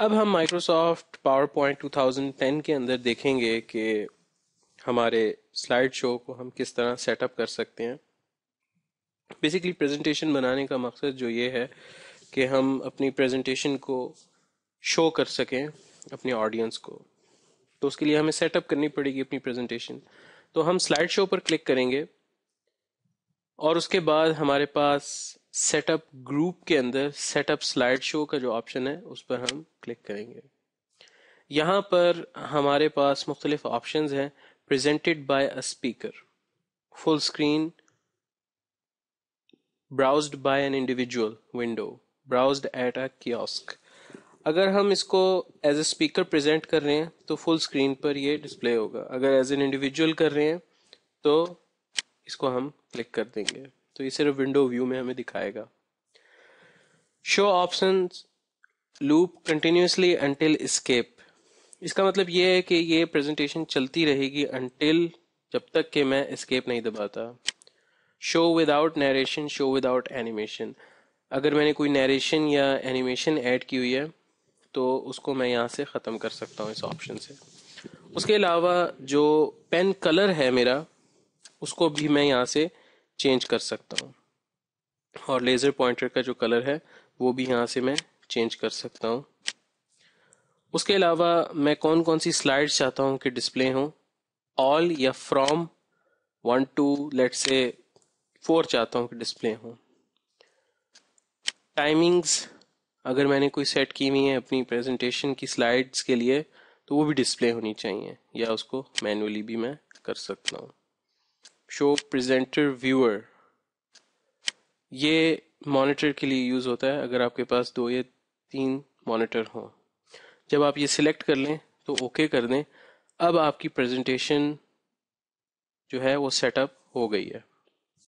अब हम Microsoft power point two के अंदर देखेंगे कि हमारे स्लाइड शो को हम किस तरह सेटअप कर सकते हैं बेसिकली प्रेजेंटेशन बनाने का मकसद जो ये है कि हम अपनी प्रेजेंटेशन को शो कर सकें अपने ऑडियंस को तो उसके लिए हमें सेटअप करनी पड़ेगी अपनी प्रेजेंटेशन तो हम स्लाइड शो पर क्लिक करेंगे और उसके बाद हमारे पास सेटअप ग्रुप के अंदर सेटअप स्लाइड शो का जो ऑप्शन है उस पर हम क्लिक करेंगे यहाँ पर हमारे पास मुख्तलिफ ऑप्शन हैं presented by a speaker full screen browsed by an individual window browsed at a kiosk अगर हम इसको एज ए स्पीकर प्रेजेंट कर रहे हैं तो फुल स्क्रीन पर ये डिस्प्ले होगा अगर एज एन इंडिविजुअल कर रहे हैं तो इसको हम क्लिक कर देंगे तो ये सिर्फ विंडो व्यू में हमें दिखाएगा show option loop continuously until escape इसका मतलब ये है कि ये प्रेजेंटेशन चलती रहेगी अनटिल जब तक कि मैं स्केप नहीं दबाता show without narration show without animation अगर मैंने कोई नरेशन या एनिमेशन ऐड की हुई है तो उसको मैं यहाँ से ख़त्म कर सकता हूँ इस ऑप्शन से उसके अलावा जो पेन कलर है मेरा उसको भी मैं यहाँ से चेंज कर सकता हूँ और लेज़र पॉइंटर का जो कलर है वो भी यहाँ से मैं चेंज कर सकता हूँ उसके अलावा मैं कौन कौन सी स्लाइड्स चाहता हूँ कि डिस्प्ले हों ऑल या from one to let's say four चाहता हूँ कि डिस्प्ले हों टाइमिंग्स अगर मैंने कोई सेट की हुई है अपनी प्रेजेंटेशन की स्लाइड्स के लिए तो वो भी डिस्प्ले होनी चाहिए या उसको मैनुअली भी मैं कर सकता हूँ शो प्रेजेंटर व्यूअर ये मॉनिटर के लिए यूज़ होता है अगर आपके पास दो या तीन मॉनिटर हों जब आप ये सिलेक्ट कर लें तो ओके कर दें अब आपकी प्रेजेंटेशन जो है वो सेटअप हो गई है